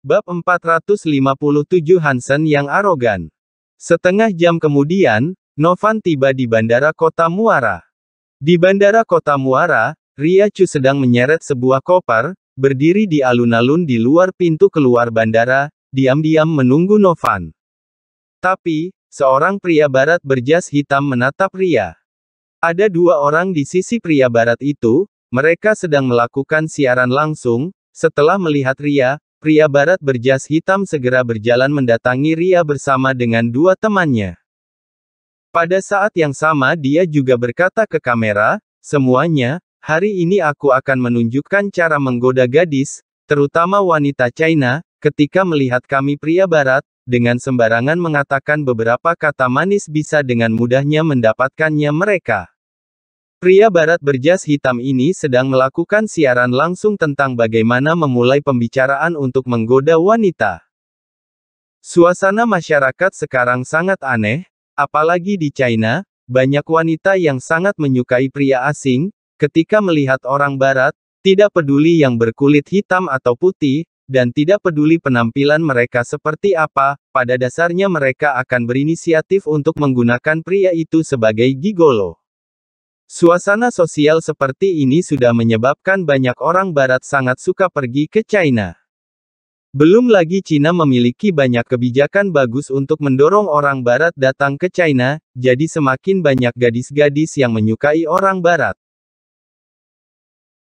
Bab 457 Hansen yang arogan. Setengah jam kemudian, Novan tiba di bandara kota Muara. Di bandara kota Muara, Ria Chu sedang menyeret sebuah koper, berdiri di alun-alun di luar pintu keluar bandara, diam-diam menunggu Novan. Tapi, seorang pria barat berjas hitam menatap Ria. Ada dua orang di sisi pria barat itu, mereka sedang melakukan siaran langsung, setelah melihat Ria, Pria barat berjas hitam segera berjalan mendatangi Ria bersama dengan dua temannya. Pada saat yang sama dia juga berkata ke kamera, semuanya, hari ini aku akan menunjukkan cara menggoda gadis, terutama wanita China, ketika melihat kami pria barat, dengan sembarangan mengatakan beberapa kata manis bisa dengan mudahnya mendapatkannya mereka. Pria barat berjas hitam ini sedang melakukan siaran langsung tentang bagaimana memulai pembicaraan untuk menggoda wanita. Suasana masyarakat sekarang sangat aneh, apalagi di China, banyak wanita yang sangat menyukai pria asing, ketika melihat orang barat, tidak peduli yang berkulit hitam atau putih, dan tidak peduli penampilan mereka seperti apa, pada dasarnya mereka akan berinisiatif untuk menggunakan pria itu sebagai gigolo. Suasana sosial seperti ini sudah menyebabkan banyak orang Barat sangat suka pergi ke China. Belum lagi China memiliki banyak kebijakan bagus untuk mendorong orang Barat datang ke China, jadi semakin banyak gadis-gadis yang menyukai orang Barat.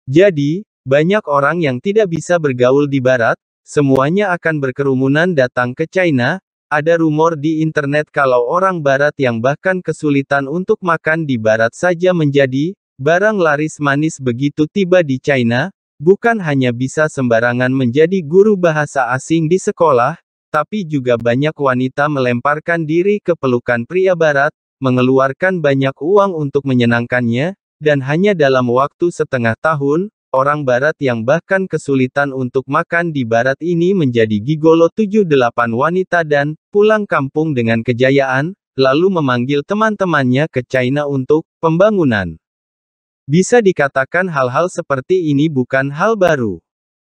Jadi, banyak orang yang tidak bisa bergaul di Barat, semuanya akan berkerumunan datang ke China, ada rumor di internet kalau orang barat yang bahkan kesulitan untuk makan di barat saja menjadi barang laris manis begitu tiba di China, bukan hanya bisa sembarangan menjadi guru bahasa asing di sekolah, tapi juga banyak wanita melemparkan diri ke pelukan pria barat, mengeluarkan banyak uang untuk menyenangkannya, dan hanya dalam waktu setengah tahun, Orang barat yang bahkan kesulitan untuk makan di barat ini menjadi gigolo 78 wanita dan pulang kampung dengan kejayaan, lalu memanggil teman-temannya ke China untuk pembangunan. Bisa dikatakan hal-hal seperti ini bukan hal baru.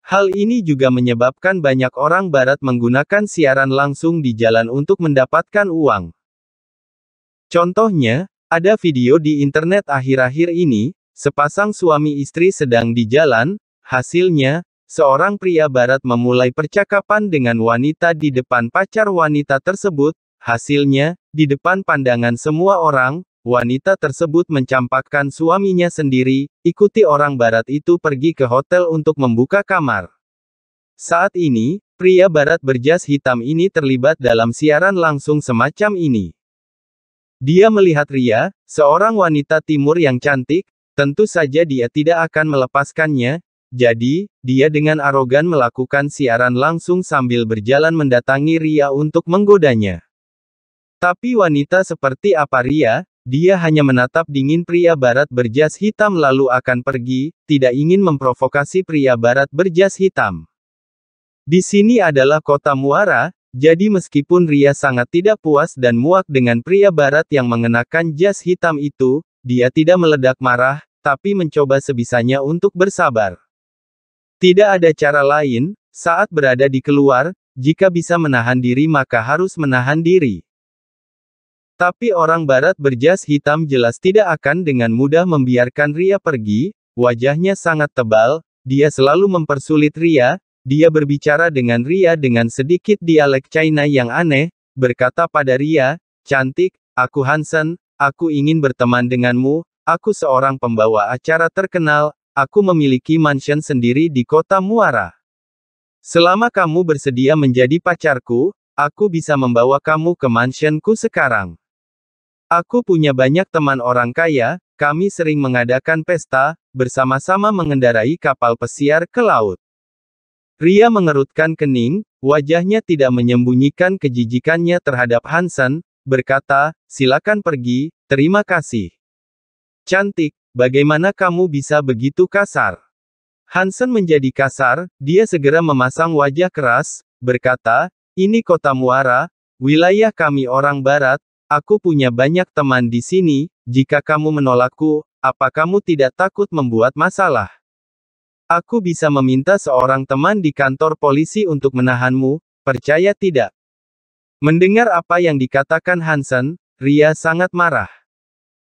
Hal ini juga menyebabkan banyak orang barat menggunakan siaran langsung di jalan untuk mendapatkan uang. Contohnya, ada video di internet akhir-akhir ini, Sepasang suami istri sedang di jalan, hasilnya, seorang pria barat memulai percakapan dengan wanita di depan pacar wanita tersebut, hasilnya, di depan pandangan semua orang, wanita tersebut mencampakkan suaminya sendiri, ikuti orang barat itu pergi ke hotel untuk membuka kamar. Saat ini, pria barat berjas hitam ini terlibat dalam siaran langsung semacam ini. Dia melihat Ria, seorang wanita timur yang cantik, Tentu saja dia tidak akan melepaskannya, jadi, dia dengan arogan melakukan siaran langsung sambil berjalan mendatangi Ria untuk menggodanya. Tapi wanita seperti apa Ria, dia hanya menatap dingin pria barat berjas hitam lalu akan pergi, tidak ingin memprovokasi pria barat berjas hitam. Di sini adalah kota Muara, jadi meskipun Ria sangat tidak puas dan muak dengan pria barat yang mengenakan jas hitam itu, dia tidak meledak marah, tapi mencoba sebisanya untuk bersabar. Tidak ada cara lain, saat berada di keluar, jika bisa menahan diri maka harus menahan diri. Tapi orang barat berjas hitam jelas tidak akan dengan mudah membiarkan Ria pergi, wajahnya sangat tebal, dia selalu mempersulit Ria, dia berbicara dengan Ria dengan sedikit dialek China yang aneh, berkata pada Ria, cantik, aku Hansen, Aku ingin berteman denganmu, aku seorang pembawa acara terkenal, aku memiliki mansion sendiri di kota Muara. Selama kamu bersedia menjadi pacarku, aku bisa membawa kamu ke mansionku sekarang. Aku punya banyak teman orang kaya, kami sering mengadakan pesta, bersama-sama mengendarai kapal pesiar ke laut. Ria mengerutkan kening, wajahnya tidak menyembunyikan kejijikannya terhadap Hansen, berkata, silakan pergi, terima kasih. Cantik, bagaimana kamu bisa begitu kasar? Hansen menjadi kasar, dia segera memasang wajah keras, berkata, ini kota muara, wilayah kami orang barat, aku punya banyak teman di sini, jika kamu menolakku, apa kamu tidak takut membuat masalah? Aku bisa meminta seorang teman di kantor polisi untuk menahanmu, percaya tidak? Mendengar apa yang dikatakan Hansen, Ria sangat marah.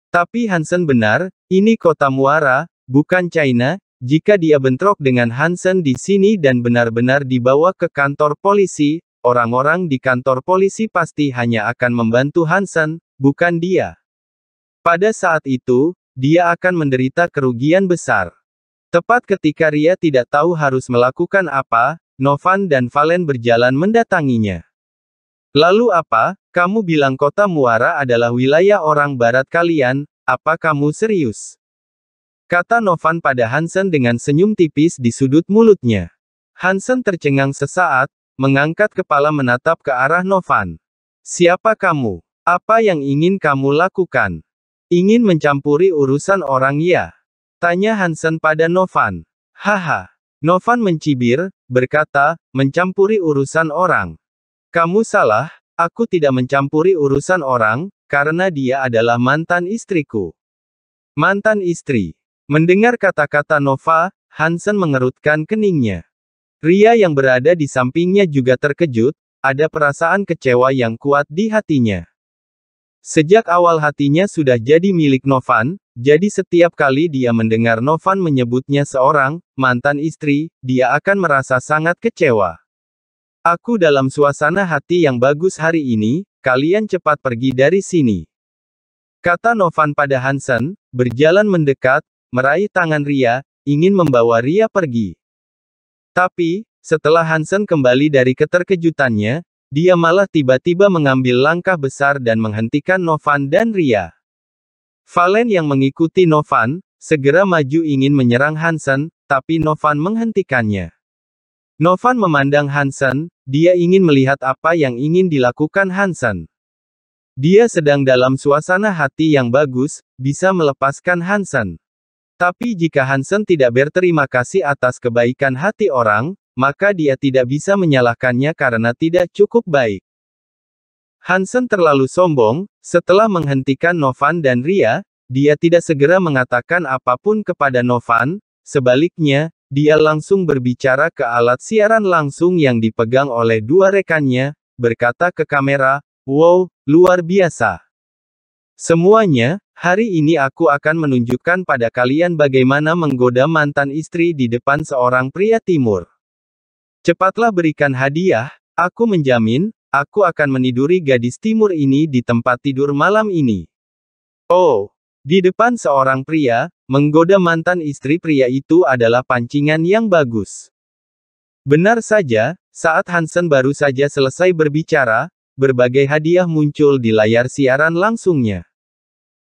Tapi Hansen benar, ini kota Muara, bukan China, jika dia bentrok dengan Hansen di sini dan benar-benar dibawa ke kantor polisi, orang-orang di kantor polisi pasti hanya akan membantu Hansen, bukan dia. Pada saat itu, dia akan menderita kerugian besar. Tepat ketika Ria tidak tahu harus melakukan apa, Novan dan Valen berjalan mendatanginya. Lalu apa, kamu bilang kota Muara adalah wilayah orang barat kalian, apa kamu serius? Kata Novan pada Hansen dengan senyum tipis di sudut mulutnya. Hansen tercengang sesaat, mengangkat kepala menatap ke arah Novan. Siapa kamu? Apa yang ingin kamu lakukan? Ingin mencampuri urusan orang ya? Tanya Hansen pada Novan. Haha. Novan mencibir, berkata, mencampuri urusan orang. Kamu salah, aku tidak mencampuri urusan orang, karena dia adalah mantan istriku. Mantan istri. Mendengar kata-kata Nova, Hansen mengerutkan keningnya. Ria yang berada di sampingnya juga terkejut, ada perasaan kecewa yang kuat di hatinya. Sejak awal hatinya sudah jadi milik Novan, jadi setiap kali dia mendengar Novan menyebutnya seorang mantan istri, dia akan merasa sangat kecewa. Aku dalam suasana hati yang bagus hari ini, kalian cepat pergi dari sini. Kata Novan pada Hansen, berjalan mendekat, meraih tangan Ria, ingin membawa Ria pergi. Tapi, setelah Hansen kembali dari keterkejutannya, dia malah tiba-tiba mengambil langkah besar dan menghentikan Novan dan Ria. Valen yang mengikuti Novan, segera maju ingin menyerang Hansen, tapi Novan menghentikannya. Novan memandang Hansen, dia ingin melihat apa yang ingin dilakukan Hansen. Dia sedang dalam suasana hati yang bagus, bisa melepaskan Hansen. Tapi jika Hansen tidak berterima kasih atas kebaikan hati orang, maka dia tidak bisa menyalahkannya karena tidak cukup baik. Hansen terlalu sombong, setelah menghentikan Novan dan Ria, dia tidak segera mengatakan apapun kepada Novan, sebaliknya, dia langsung berbicara ke alat siaran langsung yang dipegang oleh dua rekannya, berkata ke kamera, Wow, luar biasa. Semuanya, hari ini aku akan menunjukkan pada kalian bagaimana menggoda mantan istri di depan seorang pria timur. Cepatlah berikan hadiah, aku menjamin, aku akan meniduri gadis timur ini di tempat tidur malam ini. Oh, di depan seorang pria, Menggoda mantan istri pria itu adalah pancingan yang bagus. Benar saja, saat Hansen baru saja selesai berbicara, berbagai hadiah muncul di layar siaran langsungnya.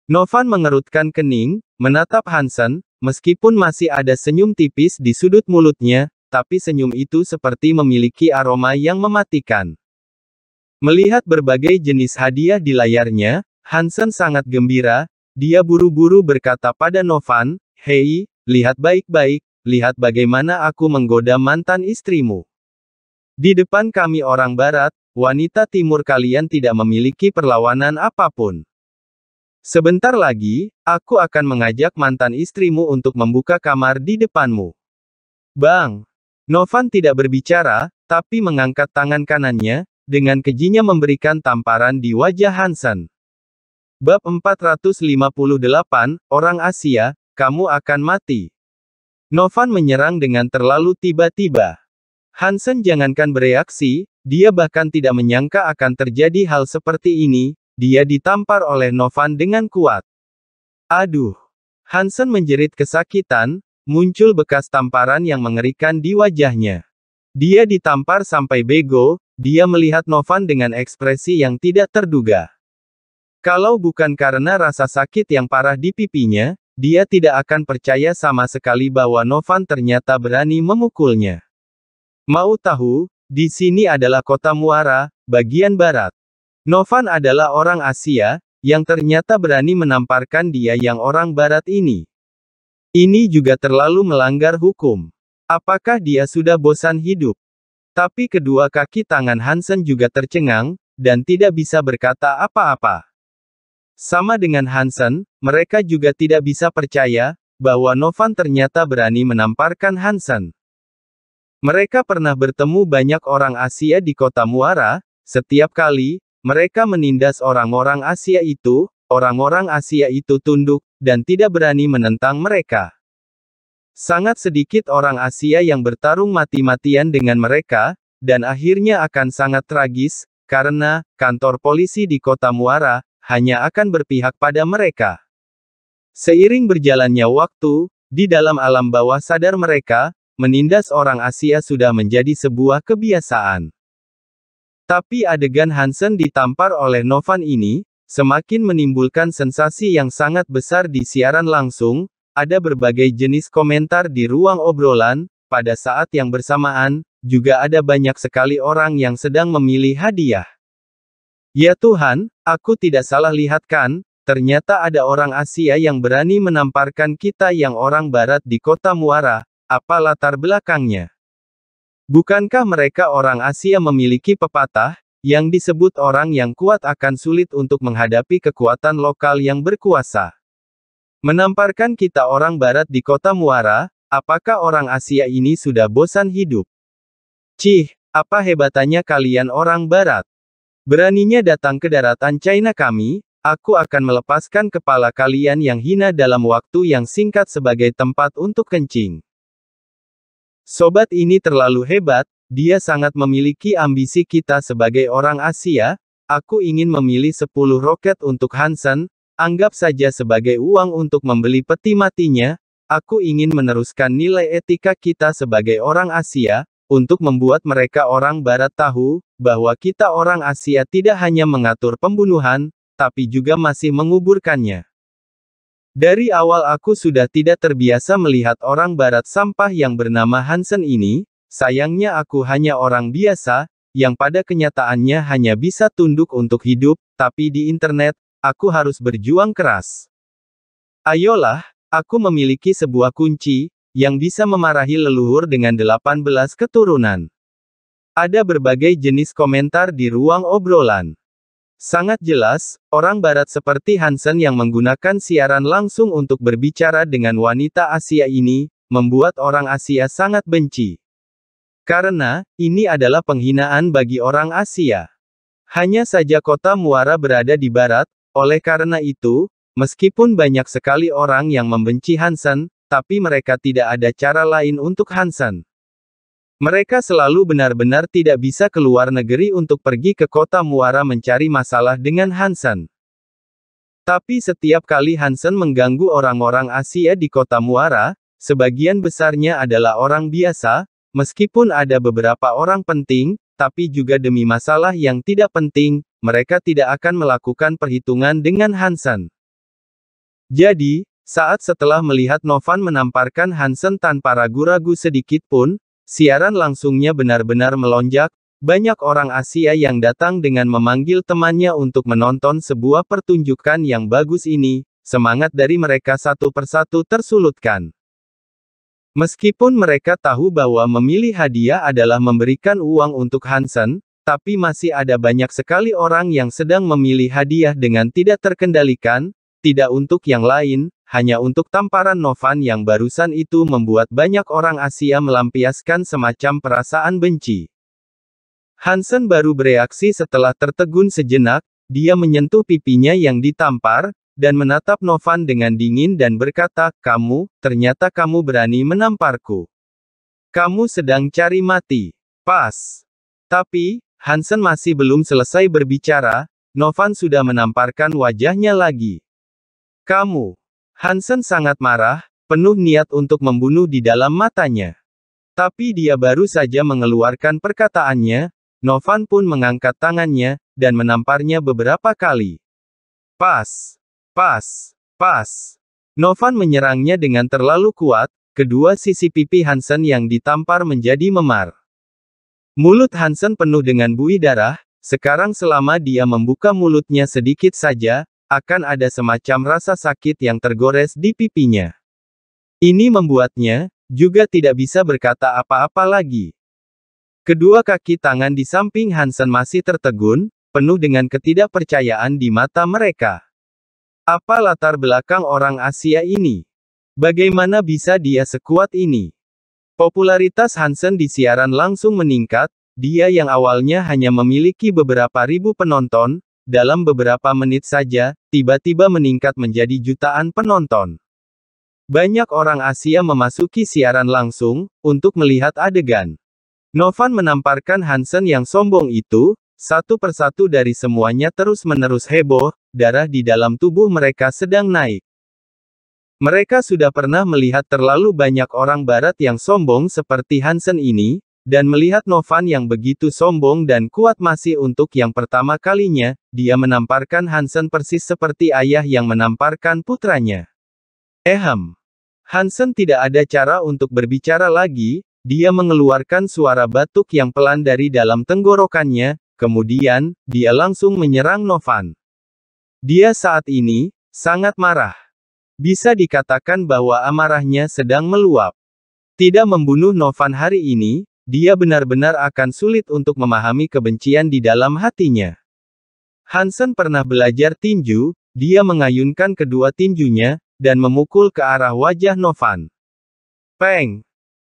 Novan mengerutkan kening, menatap Hansen, meskipun masih ada senyum tipis di sudut mulutnya, tapi senyum itu seperti memiliki aroma yang mematikan. Melihat berbagai jenis hadiah di layarnya, Hansen sangat gembira, dia buru-buru berkata pada Novan, Hei, lihat baik-baik, lihat bagaimana aku menggoda mantan istrimu. Di depan kami orang barat, wanita timur kalian tidak memiliki perlawanan apapun. Sebentar lagi, aku akan mengajak mantan istrimu untuk membuka kamar di depanmu. Bang! Novan tidak berbicara, tapi mengangkat tangan kanannya, dengan kejinya memberikan tamparan di wajah Hansen. Bab 458, Orang Asia, kamu akan mati. Novan menyerang dengan terlalu tiba-tiba. Hansen jangankan bereaksi, dia bahkan tidak menyangka akan terjadi hal seperti ini, dia ditampar oleh Novan dengan kuat. Aduh! Hansen menjerit kesakitan, muncul bekas tamparan yang mengerikan di wajahnya. Dia ditampar sampai bego, dia melihat Novan dengan ekspresi yang tidak terduga. Kalau bukan karena rasa sakit yang parah di pipinya, dia tidak akan percaya sama sekali bahwa Novan ternyata berani memukulnya. Mau tahu, di sini adalah kota Muara, bagian barat. Novan adalah orang Asia, yang ternyata berani menamparkan dia yang orang barat ini. Ini juga terlalu melanggar hukum. Apakah dia sudah bosan hidup? Tapi kedua kaki tangan Hansen juga tercengang, dan tidak bisa berkata apa-apa. Sama dengan Hansen, mereka juga tidak bisa percaya bahwa Novan ternyata berani menamparkan Hansen. Mereka pernah bertemu banyak orang Asia di kota Muara, setiap kali mereka menindas orang-orang Asia itu, orang-orang Asia itu tunduk dan tidak berani menentang mereka. Sangat sedikit orang Asia yang bertarung mati-matian dengan mereka, dan akhirnya akan sangat tragis, karena kantor polisi di kota Muara hanya akan berpihak pada mereka. Seiring berjalannya waktu, di dalam alam bawah sadar mereka, menindas orang Asia sudah menjadi sebuah kebiasaan. Tapi adegan Hansen ditampar oleh Novan ini, semakin menimbulkan sensasi yang sangat besar di siaran langsung, ada berbagai jenis komentar di ruang obrolan, pada saat yang bersamaan, juga ada banyak sekali orang yang sedang memilih hadiah. Ya Tuhan, aku tidak salah lihatkan, ternyata ada orang Asia yang berani menamparkan kita yang orang barat di kota Muara, apa latar belakangnya? Bukankah mereka orang Asia memiliki pepatah, yang disebut orang yang kuat akan sulit untuk menghadapi kekuatan lokal yang berkuasa? Menamparkan kita orang barat di kota Muara, apakah orang Asia ini sudah bosan hidup? Cih, apa hebatannya kalian orang barat? Beraninya datang ke daratan China kami, aku akan melepaskan kepala kalian yang hina dalam waktu yang singkat sebagai tempat untuk kencing. Sobat ini terlalu hebat, dia sangat memiliki ambisi kita sebagai orang Asia, aku ingin memilih 10 roket untuk Hansen, anggap saja sebagai uang untuk membeli peti matinya, aku ingin meneruskan nilai etika kita sebagai orang Asia, untuk membuat mereka orang Barat tahu bahwa kita orang Asia tidak hanya mengatur pembunuhan, tapi juga masih menguburkannya. Dari awal aku sudah tidak terbiasa melihat orang Barat sampah yang bernama Hansen ini, sayangnya aku hanya orang biasa, yang pada kenyataannya hanya bisa tunduk untuk hidup, tapi di internet, aku harus berjuang keras. Ayolah, aku memiliki sebuah kunci, yang bisa memarahi leluhur dengan 18 keturunan. Ada berbagai jenis komentar di ruang obrolan. Sangat jelas, orang barat seperti Hansen yang menggunakan siaran langsung untuk berbicara dengan wanita Asia ini, membuat orang Asia sangat benci. Karena, ini adalah penghinaan bagi orang Asia. Hanya saja kota Muara berada di barat, oleh karena itu, meskipun banyak sekali orang yang membenci Hansen, tapi mereka tidak ada cara lain untuk Hansen. Mereka selalu benar-benar tidak bisa keluar negeri untuk pergi ke kota Muara mencari masalah dengan Hansen. Tapi setiap kali Hansen mengganggu orang-orang Asia di kota Muara, sebagian besarnya adalah orang biasa, meskipun ada beberapa orang penting, tapi juga demi masalah yang tidak penting, mereka tidak akan melakukan perhitungan dengan Hansen. Jadi, saat setelah melihat Novan menamparkan Hansen tanpa ragu-ragu sedikit pun, siaran langsungnya benar-benar melonjak, banyak orang Asia yang datang dengan memanggil temannya untuk menonton sebuah pertunjukan yang bagus ini, semangat dari mereka satu persatu tersulutkan. Meskipun mereka tahu bahwa memilih hadiah adalah memberikan uang untuk Hansen, tapi masih ada banyak sekali orang yang sedang memilih hadiah dengan tidak terkendalikan, tidak untuk yang lain, hanya untuk tamparan Novan yang barusan itu membuat banyak orang Asia melampiaskan semacam perasaan benci. Hansen baru bereaksi setelah tertegun sejenak, dia menyentuh pipinya yang ditampar, dan menatap Novan dengan dingin dan berkata, kamu, ternyata kamu berani menamparku. Kamu sedang cari mati. Pas. Tapi, Hansen masih belum selesai berbicara, Novan sudah menamparkan wajahnya lagi. Kamu. Hansen sangat marah, penuh niat untuk membunuh di dalam matanya. Tapi dia baru saja mengeluarkan perkataannya, Novan pun mengangkat tangannya, dan menamparnya beberapa kali. Pas! Pas! Pas! Novan menyerangnya dengan terlalu kuat, kedua sisi pipi Hansen yang ditampar menjadi memar. Mulut Hansen penuh dengan buih darah, sekarang selama dia membuka mulutnya sedikit saja, akan ada semacam rasa sakit yang tergores di pipinya. Ini membuatnya juga tidak bisa berkata apa-apa lagi. Kedua kaki tangan di samping Hansen masih tertegun, penuh dengan ketidakpercayaan di mata mereka. Apa latar belakang orang Asia ini? Bagaimana bisa dia sekuat ini? Popularitas Hansen di siaran langsung meningkat, dia yang awalnya hanya memiliki beberapa ribu penonton, dalam beberapa menit saja, tiba-tiba meningkat menjadi jutaan penonton. Banyak orang Asia memasuki siaran langsung, untuk melihat adegan. Novan menamparkan Hansen yang sombong itu, satu persatu dari semuanya terus-menerus heboh, darah di dalam tubuh mereka sedang naik. Mereka sudah pernah melihat terlalu banyak orang barat yang sombong seperti Hansen ini, dan melihat Novan yang begitu sombong dan kuat masih untuk yang pertama kalinya, dia menamparkan Hansen persis seperti ayah yang menamparkan putranya. Eham. Hansen tidak ada cara untuk berbicara lagi, dia mengeluarkan suara batuk yang pelan dari dalam tenggorokannya, kemudian, dia langsung menyerang Novan. Dia saat ini, sangat marah. Bisa dikatakan bahwa amarahnya sedang meluap. Tidak membunuh Novan hari ini, dia benar-benar akan sulit untuk memahami kebencian di dalam hatinya. Hansen pernah belajar tinju, dia mengayunkan kedua tinjunya, dan memukul ke arah wajah Novan. Peng!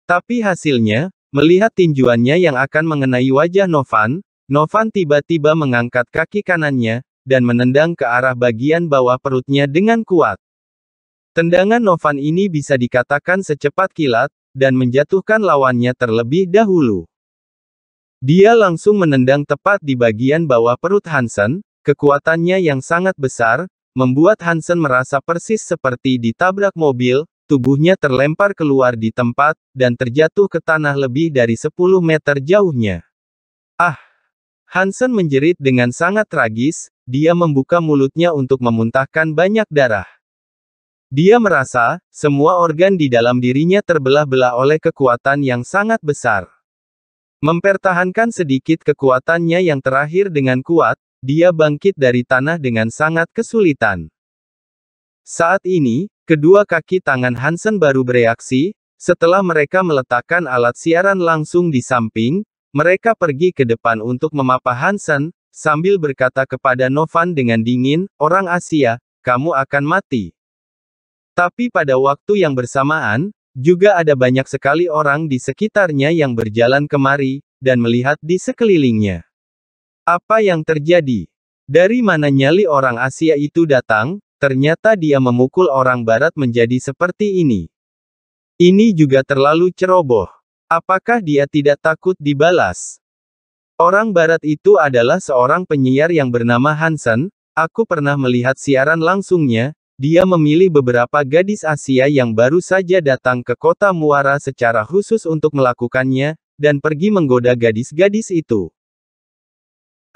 Tapi hasilnya, melihat tinjuannya yang akan mengenai wajah Novan, Novan tiba-tiba mengangkat kaki kanannya, dan menendang ke arah bagian bawah perutnya dengan kuat. Tendangan Novan ini bisa dikatakan secepat kilat, dan menjatuhkan lawannya terlebih dahulu. Dia langsung menendang tepat di bagian bawah perut Hansen, kekuatannya yang sangat besar, membuat Hansen merasa persis seperti ditabrak mobil, tubuhnya terlempar keluar di tempat, dan terjatuh ke tanah lebih dari 10 meter jauhnya. Ah! Hansen menjerit dengan sangat tragis, dia membuka mulutnya untuk memuntahkan banyak darah. Dia merasa, semua organ di dalam dirinya terbelah-belah oleh kekuatan yang sangat besar. Mempertahankan sedikit kekuatannya yang terakhir dengan kuat, dia bangkit dari tanah dengan sangat kesulitan. Saat ini, kedua kaki tangan Hansen baru bereaksi, setelah mereka meletakkan alat siaran langsung di samping, mereka pergi ke depan untuk memapah Hansen, sambil berkata kepada Novan dengan dingin, orang Asia, kamu akan mati. Tapi pada waktu yang bersamaan, juga ada banyak sekali orang di sekitarnya yang berjalan kemari, dan melihat di sekelilingnya. Apa yang terjadi? Dari mana nyali orang Asia itu datang, ternyata dia memukul orang Barat menjadi seperti ini. Ini juga terlalu ceroboh. Apakah dia tidak takut dibalas? Orang Barat itu adalah seorang penyiar yang bernama Hansen. Aku pernah melihat siaran langsungnya, dia memilih beberapa gadis Asia yang baru saja datang ke kota Muara secara khusus untuk melakukannya, dan pergi menggoda gadis-gadis itu.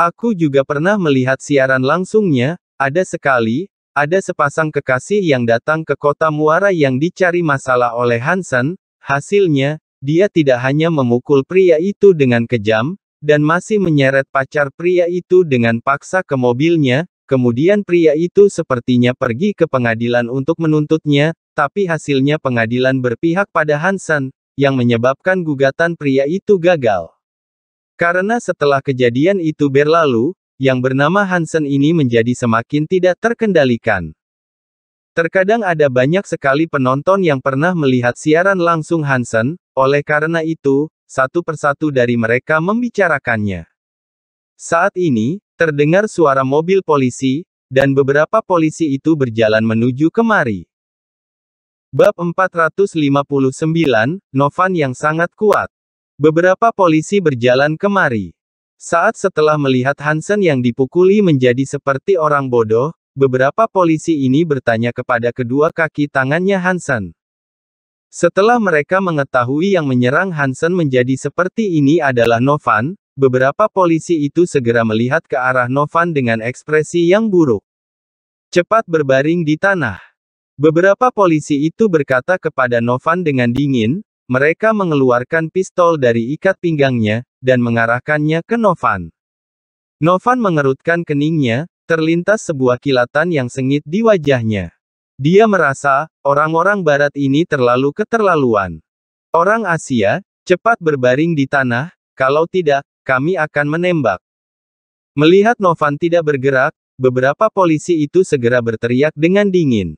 Aku juga pernah melihat siaran langsungnya, ada sekali, ada sepasang kekasih yang datang ke kota Muara yang dicari masalah oleh Hansen, hasilnya, dia tidak hanya memukul pria itu dengan kejam, dan masih menyeret pacar pria itu dengan paksa ke mobilnya, Kemudian pria itu sepertinya pergi ke pengadilan untuk menuntutnya, tapi hasilnya pengadilan berpihak pada Hansen, yang menyebabkan gugatan pria itu gagal. Karena setelah kejadian itu berlalu, yang bernama Hansen ini menjadi semakin tidak terkendalikan. Terkadang ada banyak sekali penonton yang pernah melihat siaran langsung Hansen, oleh karena itu, satu persatu dari mereka membicarakannya. Saat ini, Terdengar suara mobil polisi, dan beberapa polisi itu berjalan menuju kemari. Bab 459, Novan yang sangat kuat. Beberapa polisi berjalan kemari. Saat setelah melihat Hansen yang dipukuli menjadi seperti orang bodoh, beberapa polisi ini bertanya kepada kedua kaki tangannya Hansen. Setelah mereka mengetahui yang menyerang Hansen menjadi seperti ini adalah Novan, Beberapa polisi itu segera melihat ke arah Novan dengan ekspresi yang buruk. Cepat berbaring di tanah. Beberapa polisi itu berkata kepada Novan dengan dingin, mereka mengeluarkan pistol dari ikat pinggangnya, dan mengarahkannya ke Novan. Novan mengerutkan keningnya, terlintas sebuah kilatan yang sengit di wajahnya. Dia merasa, orang-orang barat ini terlalu keterlaluan. Orang Asia, cepat berbaring di tanah, kalau tidak, kami akan menembak. Melihat Novan tidak bergerak, beberapa polisi itu segera berteriak dengan dingin.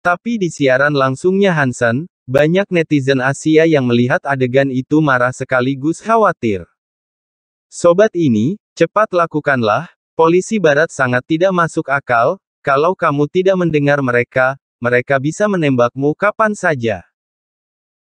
Tapi di siaran langsungnya Hansen, banyak netizen Asia yang melihat adegan itu marah sekaligus khawatir. Sobat ini, cepat lakukanlah, polisi barat sangat tidak masuk akal, kalau kamu tidak mendengar mereka, mereka bisa menembakmu kapan saja.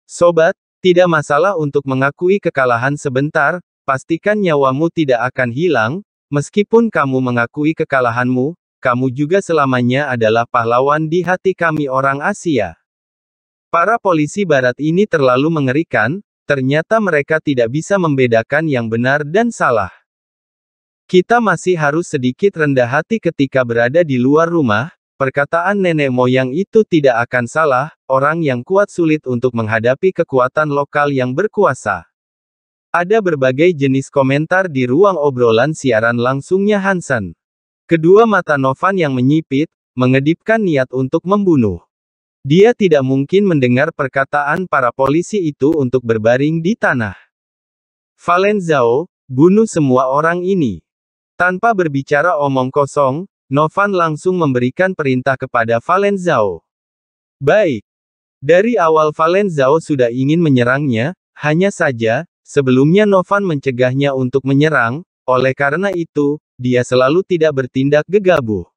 Sobat, tidak masalah untuk mengakui kekalahan sebentar, Pastikan nyawamu tidak akan hilang, meskipun kamu mengakui kekalahanmu, kamu juga selamanya adalah pahlawan di hati kami orang Asia. Para polisi barat ini terlalu mengerikan, ternyata mereka tidak bisa membedakan yang benar dan salah. Kita masih harus sedikit rendah hati ketika berada di luar rumah, perkataan nenek moyang itu tidak akan salah, orang yang kuat sulit untuk menghadapi kekuatan lokal yang berkuasa. Ada berbagai jenis komentar di ruang obrolan siaran langsungnya Hansen. Kedua mata Novan yang menyipit, mengedipkan niat untuk membunuh. Dia tidak mungkin mendengar perkataan para polisi itu untuk berbaring di tanah. Valenzao, bunuh semua orang ini. Tanpa berbicara omong kosong, Novan langsung memberikan perintah kepada Valenzao. Baik. Dari awal Valenzao sudah ingin menyerangnya, hanya saja, Sebelumnya Novan mencegahnya untuk menyerang, oleh karena itu, dia selalu tidak bertindak gegabah.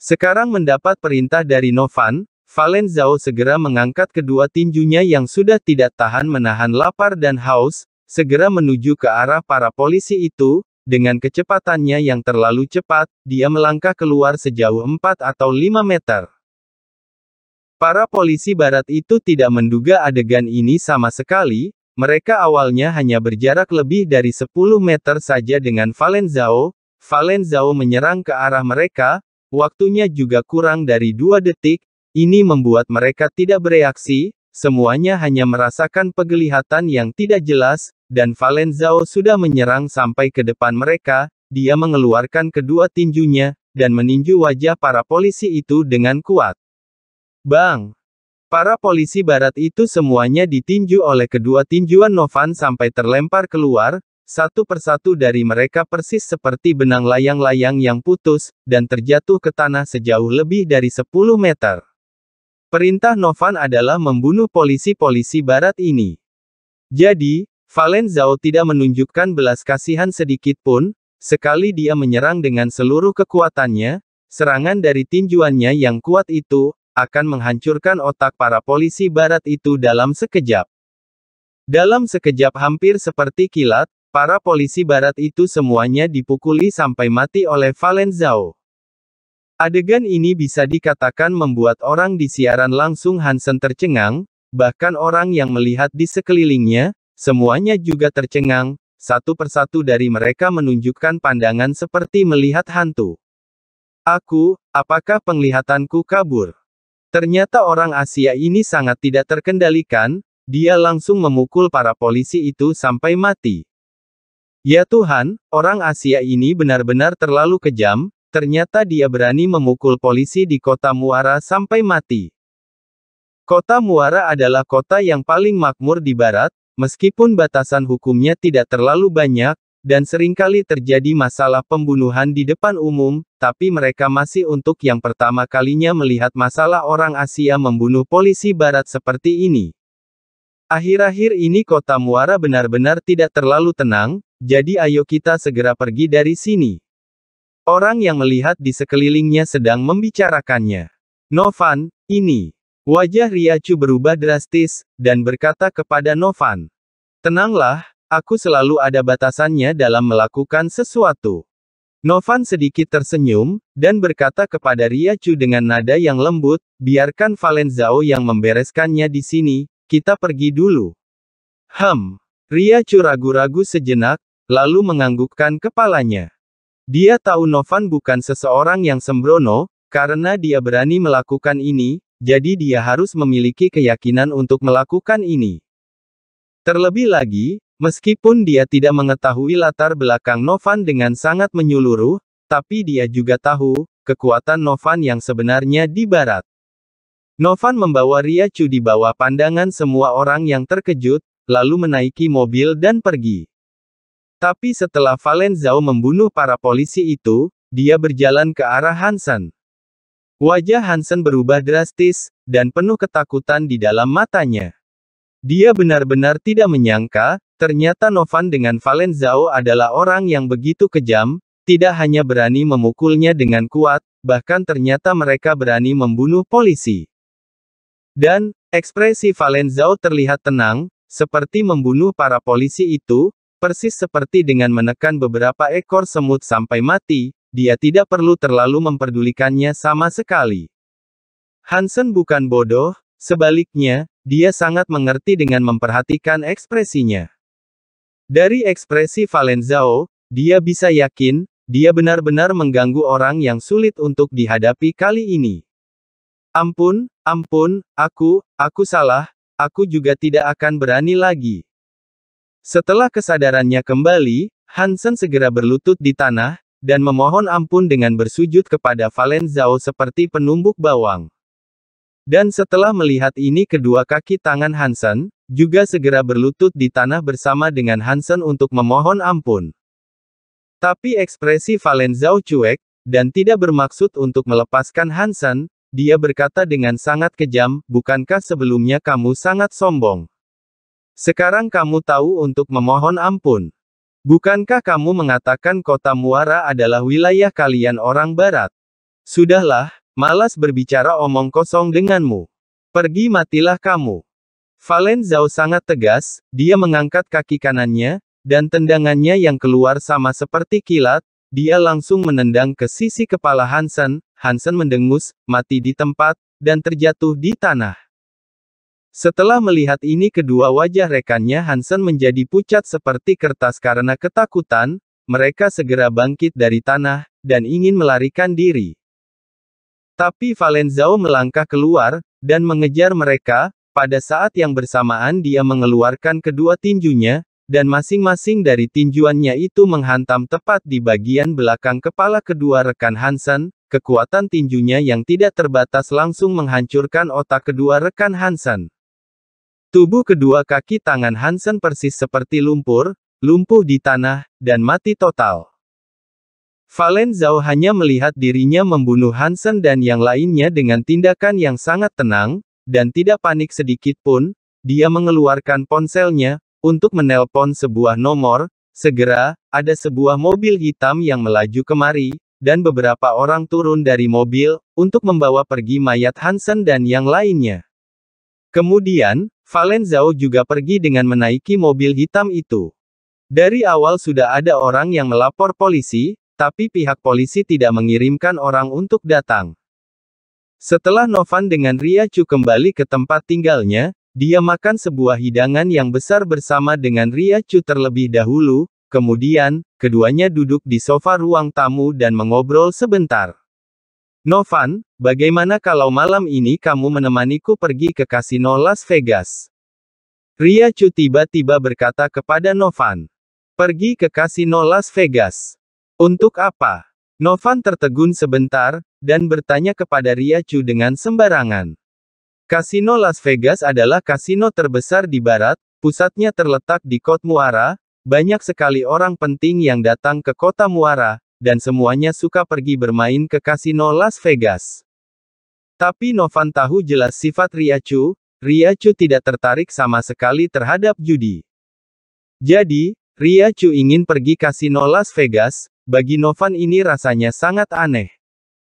Sekarang mendapat perintah dari Novan, Valen Zhao segera mengangkat kedua tinjunya yang sudah tidak tahan menahan lapar dan haus, segera menuju ke arah para polisi itu, dengan kecepatannya yang terlalu cepat, dia melangkah keluar sejauh 4 atau 5 meter. Para polisi barat itu tidak menduga adegan ini sama sekali, mereka awalnya hanya berjarak lebih dari 10 meter saja dengan Valenzao, Valenzao menyerang ke arah mereka, waktunya juga kurang dari dua detik, ini membuat mereka tidak bereaksi, semuanya hanya merasakan pegelihatan yang tidak jelas, dan Valenzao sudah menyerang sampai ke depan mereka, dia mengeluarkan kedua tinjunya, dan meninju wajah para polisi itu dengan kuat. Bang! Para polisi barat itu semuanya ditinju oleh kedua tinjuan Novan sampai terlempar keluar, satu persatu dari mereka persis seperti benang layang-layang yang putus, dan terjatuh ke tanah sejauh lebih dari 10 meter. Perintah Novan adalah membunuh polisi-polisi barat ini. Jadi, Valen Zhao tidak menunjukkan belas kasihan sedikit pun, sekali dia menyerang dengan seluruh kekuatannya, serangan dari tinjuannya yang kuat itu, akan menghancurkan otak para polisi barat itu dalam sekejap. Dalam sekejap hampir seperti kilat, para polisi barat itu semuanya dipukuli sampai mati oleh Valenzao. Adegan ini bisa dikatakan membuat orang di siaran langsung Hansen tercengang, bahkan orang yang melihat di sekelilingnya, semuanya juga tercengang, satu persatu dari mereka menunjukkan pandangan seperti melihat hantu. Aku, apakah penglihatanku kabur? Ternyata orang Asia ini sangat tidak terkendalikan, dia langsung memukul para polisi itu sampai mati. Ya Tuhan, orang Asia ini benar-benar terlalu kejam, ternyata dia berani memukul polisi di kota Muara sampai mati. Kota Muara adalah kota yang paling makmur di barat, meskipun batasan hukumnya tidak terlalu banyak, dan seringkali terjadi masalah pembunuhan di depan umum, tapi mereka masih untuk yang pertama kalinya melihat masalah orang Asia membunuh polisi barat seperti ini. Akhir-akhir ini kota Muara benar-benar tidak terlalu tenang, jadi ayo kita segera pergi dari sini. Orang yang melihat di sekelilingnya sedang membicarakannya. Novan, ini. Wajah Riachu berubah drastis, dan berkata kepada Novan. Tenanglah, Aku selalu ada batasannya dalam melakukan sesuatu. Novan sedikit tersenyum, dan berkata kepada Ria Chu dengan nada yang lembut, biarkan Valenzao yang membereskannya di sini, kita pergi dulu. Hem. Chu ragu-ragu sejenak, lalu menganggukkan kepalanya. Dia tahu Novan bukan seseorang yang sembrono, karena dia berani melakukan ini, jadi dia harus memiliki keyakinan untuk melakukan ini. Terlebih lagi, Meskipun dia tidak mengetahui latar belakang Novan dengan sangat menyeluruh, tapi dia juga tahu kekuatan Novan yang sebenarnya di barat. Novan membawa Ria Chu di bawah pandangan semua orang yang terkejut, lalu menaiki mobil dan pergi. Tapi setelah Valenzao membunuh para polisi itu, dia berjalan ke arah Hansen. Wajah Hansen berubah drastis, dan penuh ketakutan di dalam matanya. Dia benar-benar tidak menyangka, Ternyata Novan dengan Valen Zhao adalah orang yang begitu kejam, tidak hanya berani memukulnya dengan kuat, bahkan ternyata mereka berani membunuh polisi. Dan, ekspresi Valen Zhao terlihat tenang, seperti membunuh para polisi itu, persis seperti dengan menekan beberapa ekor semut sampai mati, dia tidak perlu terlalu memperdulikannya sama sekali. Hansen bukan bodoh, sebaliknya, dia sangat mengerti dengan memperhatikan ekspresinya. Dari ekspresi Valenzao, dia bisa yakin, dia benar-benar mengganggu orang yang sulit untuk dihadapi kali ini. Ampun, ampun, aku, aku salah, aku juga tidak akan berani lagi. Setelah kesadarannya kembali, Hansen segera berlutut di tanah, dan memohon ampun dengan bersujud kepada Valenzao seperti penumbuk bawang. Dan setelah melihat ini kedua kaki tangan Hansen, juga segera berlutut di tanah bersama dengan Hansen untuk memohon ampun. Tapi ekspresi Zhao cuek, dan tidak bermaksud untuk melepaskan Hansen, dia berkata dengan sangat kejam, bukankah sebelumnya kamu sangat sombong? Sekarang kamu tahu untuk memohon ampun. Bukankah kamu mengatakan kota Muara adalah wilayah kalian orang barat? Sudahlah, malas berbicara omong kosong denganmu. Pergi matilah kamu. Valen Zhao sangat tegas, dia mengangkat kaki kanannya, dan tendangannya yang keluar sama seperti kilat, dia langsung menendang ke sisi kepala Hansen, Hansen mendengus, mati di tempat, dan terjatuh di tanah. Setelah melihat ini kedua wajah rekannya Hansen menjadi pucat seperti kertas karena ketakutan, mereka segera bangkit dari tanah, dan ingin melarikan diri. Tapi Valenzao melangkah keluar, dan mengejar mereka, pada saat yang bersamaan dia mengeluarkan kedua tinjunya, dan masing-masing dari tinjuannya itu menghantam tepat di bagian belakang kepala kedua rekan Hansen, kekuatan tinjunya yang tidak terbatas langsung menghancurkan otak kedua rekan Hansen. Tubuh kedua kaki tangan Hansen persis seperti lumpur, lumpuh di tanah, dan mati total. Valen Zhao hanya melihat dirinya membunuh Hansen dan yang lainnya dengan tindakan yang sangat tenang, dan tidak panik sedikit pun, dia mengeluarkan ponselnya, untuk menelpon sebuah nomor, segera, ada sebuah mobil hitam yang melaju kemari, dan beberapa orang turun dari mobil, untuk membawa pergi mayat Hansen dan yang lainnya. Kemudian, Valenzao juga pergi dengan menaiki mobil hitam itu. Dari awal sudah ada orang yang melapor polisi, tapi pihak polisi tidak mengirimkan orang untuk datang. Setelah Novan dengan Ria Chu kembali ke tempat tinggalnya, dia makan sebuah hidangan yang besar bersama dengan Ria Chu terlebih dahulu, kemudian, keduanya duduk di sofa ruang tamu dan mengobrol sebentar. Novan, bagaimana kalau malam ini kamu menemaniku pergi ke kasino Las Vegas? Chu tiba-tiba berkata kepada Novan. Pergi ke kasino Las Vegas. Untuk apa? Novan tertegun sebentar, dan bertanya kepada Ria Chu dengan sembarangan. Kasino Las Vegas adalah kasino terbesar di barat, pusatnya terletak di Kot Muara, banyak sekali orang penting yang datang ke kota Muara, dan semuanya suka pergi bermain ke kasino Las Vegas. Tapi Novan tahu jelas sifat Ria Chu, Ria Chu tidak tertarik sama sekali terhadap judi. Jadi, Ria Chu ingin pergi kasino Las Vegas, bagi Novan ini rasanya sangat aneh.